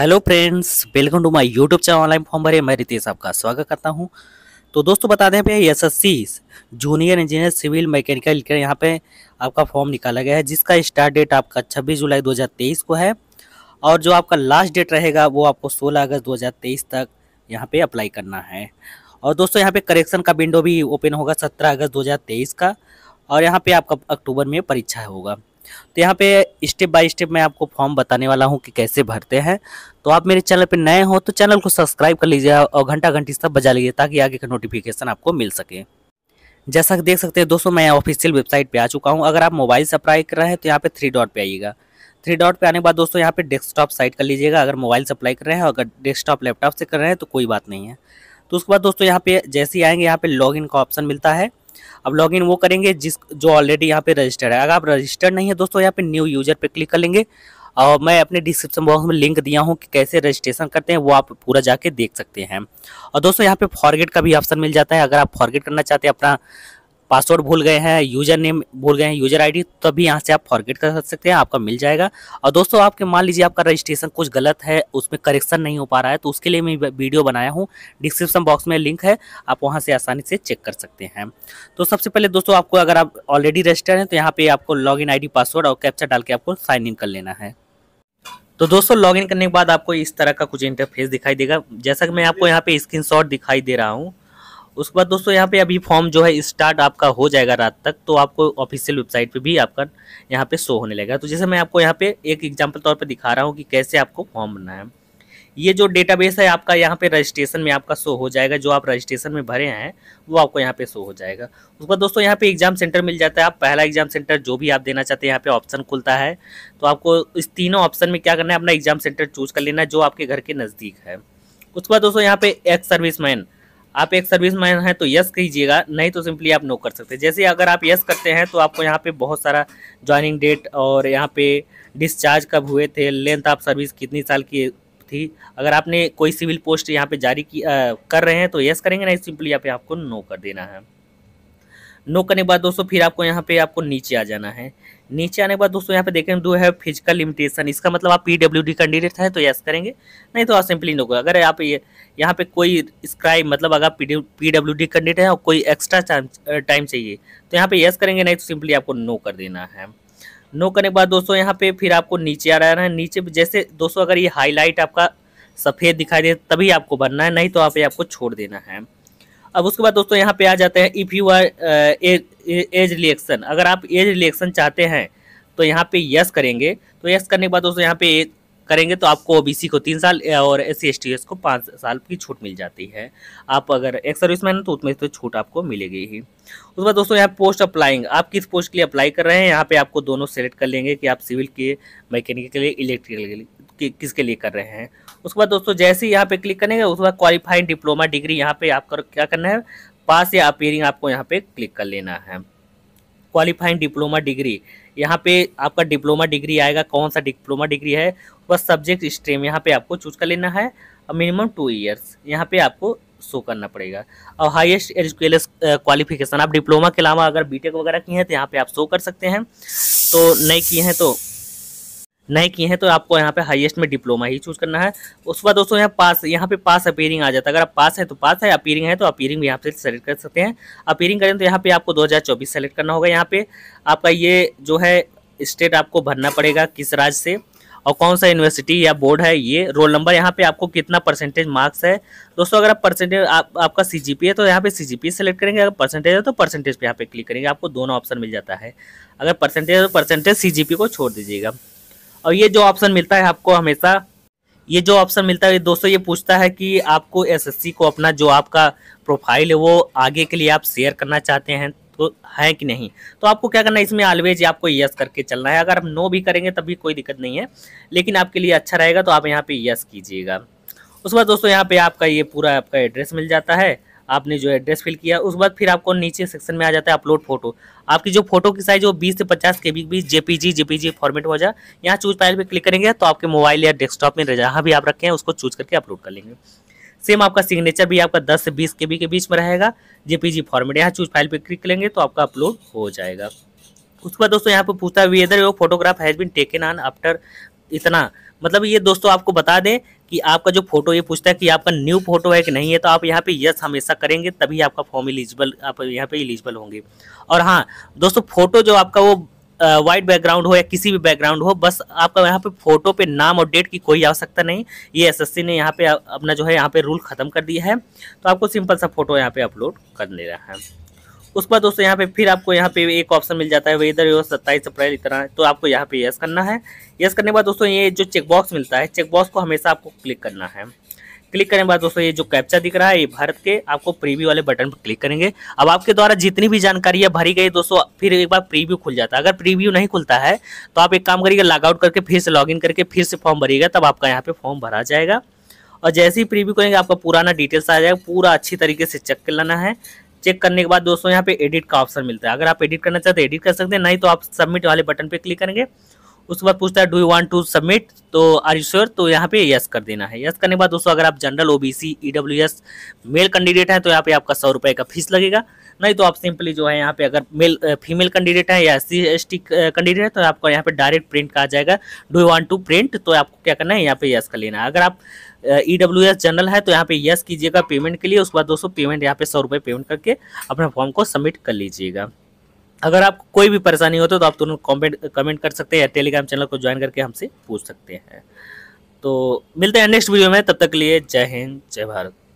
hello friends welcome to my YouTube channel online form भरे मैं रितेश आपका स्वागत करता हूं तो दोस्तों बता दें पे S S C junior engineer civil mechanical के यहां पे आपका फॉर्म निकाला गया है जिसका स्टार्ट डेट आपका 26 जुलाई 2023 को है और जो आपका लास्ट डेट रहेगा वो आपको 16 अगस्त दो तक यहाँ पर अप्लाई करना है और दोस्तों यहाँ पर करेक्शन का विंडो भी ओपन होगा सत्रह अगस्त दो का और यहाँ पर आपका अक्टूबर में परीक्षा होगा तो यहाँ पे स्टेप बाय स्टेप मैं आपको फॉर्म बताने वाला हूँ कि कैसे भरते हैं तो आप मेरे चैनल पे नए हो तो चैनल को सब्सक्राइब कर लीजिए और घंटा घंटी सब बजा लीजिए ताकि आगे का नोटिफिकेशन आपको मिल सके जैसा कि देख सकते हैं दोस्तों मैं ऑफिशियल वेबसाइट पर आ चुका हूँ अगर आप मोबाइल से अप्लाई कर रहे हैं तो यहाँ पर थ्री डॉट पर आइएगा थ्री डॉट पर आने के बाद दोस्तों यहाँ पे डेस्कटॉप साइट कर लीजिएगा अगर मोबाइल से अप्लाई कर रहे हैं अगर डेस्कटॉप लैपटॉप से कर रहे हैं तो कोई बात नहीं है तो उसके बाद दोस्तों यहाँ पे जैसे ही आएंगे यहाँ पे लॉगिन का ऑप्शन मिलता है अब लॉगिन वो करेंगे जिस जो ऑलरेडी यहाँ पे रजिस्टर्ड है अगर आप रजिस्टर्ड नहीं है दोस्तों यहाँ पे न्यू यूजर पे क्लिक कर लेंगे और मैं अपने डिस्क्रिप्शन बॉक्स में लिंक दिया हूँ कि कैसे रजिस्ट्रेशन करते हैं वो आप पूरा जाके देख सकते हैं और दोस्तों यहाँ पे फॉरगेट का भी ऑप्शन मिल जाता है अगर आप फॉरगेट करना चाहते हैं अपना पासवर्ड भूल गए हैं यूजर नेम भूल गए हैं यूजर आईडी तभी यहाँ से आप फॉरगेट कर सकते हैं आपका मिल जाएगा और दोस्तों आपके मान लीजिए आपका रजिस्ट्रेशन कुछ गलत है उसमें करेक्शन नहीं हो पा रहा है तो उसके लिए मैं वीडियो बनाया हूँ डिस्क्रिप्शन बॉक्स में लिंक है आप वहाँ से आसानी से चेक कर सकते हैं तो सबसे पहले दोस्तों आपको अगर आप ऑलरेडी रजिस्टर हैं तो यहाँ पर आपको लॉग इन पासवर्ड और कैप्चर डाल के आपको साइन इन कर लेना है तो दोस्तों लॉगिन करने के बाद आपको इस तरह का कुछ इंटरफेस दिखाई देगा जैसा कि मैं आपको यहाँ पे स्क्रीनशॉट दिखाई दे रहा हूँ उसके बाद दोस्तों यहाँ पे अभी फॉर्म जो है स्टार्ट आपका हो जाएगा रात तक तो आपको ऑफिशियल वेबसाइट पे भी आपका यहाँ पे शो होने लगेगा तो जैसे मैं आपको यहाँ पे एक एग्जाम्पल तौर पर दिखा रहा हूँ कि कैसे आपको फॉर्म बनना है ये जो डेटाबेस है आपका यहाँ पे रजिस्ट्रेशन में आपका शो हो जाएगा जो आप रजिस्ट्रेशन में भरे हैं वो आपको यहाँ पे शो हो जाएगा उसके बाद दोस्तों यहाँ पे एग्जाम सेंटर मिल जाता है आप पहला एग्जाम सेंटर जो भी आप देना चाहते हैं यहाँ पे ऑप्शन खुलता है तो आपको इस तीनों ऑप्शन में क्या करना है अपना एग्जाम सेंटर चूज कर लेना जो आपके घर के नज़दीक है उसके बाद दोस्तों यहाँ पे एक्स सर्विस मैन आप एक सर्विस मैन हैं तो यस कीजिएगा नहीं तो सिंपली आप नो कर सकते हैं जैसे अगर आप यस करते हैं तो आपको यहाँ पे बहुत सारा ज्वाइनिंग डेट और यहाँ पे डिस्चार्ज कब हुए थे लेंथ ऑफ सर्विस कितनी साल की थी अगर आपने कोई सिविल पोस्ट यहाँ पे जारी की आ, कर रहे हैं तो यस करेंगे नहीं सिंपली यहाँ पे आपको नो कर देना है नो करने के बाद दोस्तों फिर आपको यहाँ पे आपको नीचे आ जाना है नीचे आने के बाद दोस्तों यहाँ पे देखें दो है फिजिकल लिमिटेशन इसका मतलब आप डी कैंडिडेट हैं तो यस करेंगे नहीं तो आप सिंपली नो अगर आप ये यहाँ पे कोई स्क्राइब मतलब अगर पी डी कैंडिडेट है और कोई एक्स्ट्रा टाइम चाहिए तो यहाँ पे यस करेंगे नहीं तो सिंपली आपको नो कर देना है नो करने के बाद दोस्तों यहाँ पे फिर आपको नीचे आ रहा है नीचे जैसे दोस्तों अगर ये हाईलाइट आपका सफ़ेद दिखाई दे तभी आपको बनना है नहीं तो आप ये आपको छोड़ देना है अब उसके बाद दोस्तों यहाँ पे आ जाते हैं if you are age relaxation अगर आप एज रिलेक्शन चाहते हैं तो यहाँ पे यस करेंगे तो यस करने के बाद दोस्तों यहाँ पे करेंगे तो आपको ओबीसी को तीन साल और एस सी को पाँच साल की छूट मिल जाती है आप अगर एक सर्विस मैन तो उसमें तो छूट आपको मिलेगी ही उसके बाद दोस्तों यहाँ पोस्ट अप्लाइंग आप किस पोस्ट के लिए अप्लाई कर रहे हैं यहाँ पे आपको दोनों सेलेक्ट कर लेंगे कि आप सिविल के मैकेनिकल के लिए इलेक्ट्रिकल के लिए कि, किसके लिए कर रहे हैं उसके बाद दोस्तों जैसे ही यहाँ पे क्लिक करेंगे उसके बाद क्वालिफाइंग डिप्लोमा डिग्री यहाँ पे आपको क्या करना है पास या अपेयरिंग आपको यहाँ पे क्लिक कर लेना है क्वालिफाइंग डिप्लोमा डिग्री यहाँ पे आपका डिप्लोमा डिग्री आएगा कौन सा डिप्लोमा डिग्री है बस सब्जेक्ट स्ट्रीम यहाँ पे आपको चूज कर लेना है मिनिमम टू ईयर्स यहाँ पे आपको शो करना पड़ेगा और हाईएस्ट एजुकेल क्वालिफिकेशन आप डिप्लोमा के अलावा अगर बीटेक वगैरह किए हैं तो यहाँ पे आप शो कर सकते हैं तो नहीं किए हैं तो नहीं किए हैं तो आपको यहाँ पे हाईएस्ट में डिप्लोमा ही चूज करना है उसके बाद दोस्तों यहाँ पास यहाँ पे पास अपीयरिंग आ जाता है अगर आप पास है तो पास है अपीयरिंग है तो अपीयरिंग भी यहाँ से सेलेक्ट कर सकते हैं अपीयरिंग करें तो यहाँ पे आपको 2024 सेलेक्ट करना होगा यहाँ पे आपका ये जो है स्टेट आपको भरना पड़ेगा किस राज्य से और कौन सा यूनिवर्सिटी या बोर्ड है ये रोल नंबर यहाँ पे आपको कितना परसेंटेज मार्क्स है दोस्तों अगर आप परसेंटेज आप, आपका सी है तो यहाँ पे सी जी सेलेक्ट करेंगे अगर परसेंटेज है तो परसेंटेज पे यहाँ पे क्लिक करेंगे आपको दोनों ऑप्शन मिल जाता है अगर परसेंटेज है तो परसेंटेज सी को छोड़ दीजिएगा और ये जो ऑप्शन मिलता है आपको हमेशा ये जो ऑप्शन मिलता है दोस्तों ये पूछता है कि आपको एसएससी को अपना जो आपका प्रोफाइल है वो आगे के लिए आप शेयर करना चाहते हैं तो है कि नहीं तो आपको क्या करना है इसमें ऑलवेज आपको यस करके चलना है अगर हम नो भी करेंगे तब भी कोई दिक्कत नहीं है लेकिन आपके लिए अच्छा रहेगा तो आप यहाँ पर यस कीजिएगा उसके बाद दोस्तों यहाँ पर आपका ये पूरा आपका एड्रेस मिल जाता है आपने जो एड्रेस फिल किया उसके बाद फिर आपको नीचे सेक्शन में आ जाता है अपलोड फोटो आपकी जो फोटो की साइज वो 20 से 50 के बीच जेपीजी जेपीजी फॉर्मेट हो जाए यहाँ चूज फाइल पे क्लिक करेंगे तो आपके मोबाइल या डेस्कटॉप में जहाँ भी आप रखे हैं उसको चूज करके अपलोड कर लेंगे सेम आपका सिग्नेचर भी आपका दस से बीस के बी के बीच में रहेगा जेपीजी फॉर्मेट यहाँ चूज फाइल पर क्लिक करेंगे तो आपका अपलोड हो जाएगा उसके बाद दोस्तों यहाँ पर पूछता है whether your photograph has been taken on after इतना मतलब ये दोस्तों आपको बता दें कि आपका जो फोटो ये पूछता है कि आपका न्यू फोटो है कि नहीं है तो आप यहाँ पे यस हमेशा करेंगे तभी आपका फॉर्म इलिजिबल आप यहाँ पे इलिजिबल होंगे और हाँ दोस्तों फोटो जो आपका वो वाइट बैकग्राउंड हो या किसी भी बैकग्राउंड हो बस आपका यहाँ पे फोटो पे नाम और डेट की कोई आवश्यकता नहीं ये एसएससी ने यहाँ पे अपना जो है यहाँ पे रूल ख़त्म कर दिया है तो आपको सिंपल सा फोटो यहाँ पे अपलोड कर रहा है उसके बाद दोस्तों यहाँ पे फिर आपको यहाँ पे एक ऑप्शन मिल जाता है वेदर योर सत्ताईस अप्रैल इतना तो आपको यहाँ पे यस करना है यस करने के बाद दोस्तों ये जो चेकबॉक्स मिलता है चेकबॉक्स को हमेशा आपको क्लिक करना है क्लिक करने के बाद दोस्तों ये जो कैप्चा दिख रहा है ये भारत के आपको प्रीव्यू वाले बटन पर क्लिक करेंगे अब आपके द्वारा जितनी भी जानकारी है भरी गई दोस्तों फिर एक बार प्रीव्यू खुल जाता है अगर प्रीव्यू नहीं खुलता है तो आप एक काम करिएगा लॉगआउट करके फिर से लॉगिन करके फिर से फॉर्म भरिएगा तब आपका यहाँ पे फॉर्म भरा जाएगा और जैसे ही प्रीव्यू करेंगे आपका पुराना डिटेल्स आ जाएगा पूरा अच्छी तरीके से चेक कर लेना है चेक करने के बाद दोस्तों यहाँ पे एडिट का ऑप्शन मिलता है अगर आप एडिट करना चाहते हैं एडिट कर सकते हैं नहीं तो आप सबमिट वाले बटन पे क्लिक करेंगे उसके बाद पूछता है do you want to submit तो आर यू श्योर तो यहाँ पे यस कर देना है यस करने के बाद दोस्तों अगर आप general OBC EWS male candidate हैं तो यहाँ पे आपका सौ रुपये का फीस लगेगा नहीं तो आप सिंपली जो है यहाँ पे अगर मेल फीमेल कैंडिडेट है या सी एस टी कैंडिडेट है तो आपको यहाँ पे डायरेक्ट प्रिंट कहा जाएगा डू वॉन्ट टू प्रिंट तो आपको क्या करना है यहाँ पे यस का लेना है अगर आप ई डब्ल्यू एस जनरल है तो यहाँ पे यस कीजिएगा पेमेंट के लिए उसके बाद दोस्तों पेमेंट यहाँ पे सौ रुपये पेमेंट करके अपना फॉर्म को सबमिट कर लीजिएगा अगर आपको कोई भी परेशानी होती है तो आप तुरंत कॉमेंट कमेंट कर सकते हैं या टेलीग्राम चैनल को ज्वाइन करके हमसे पूछ सकते हैं तो मिलते हैं नेक्स्ट वीडियो में तब तक के लिए जय हिंद जय भारत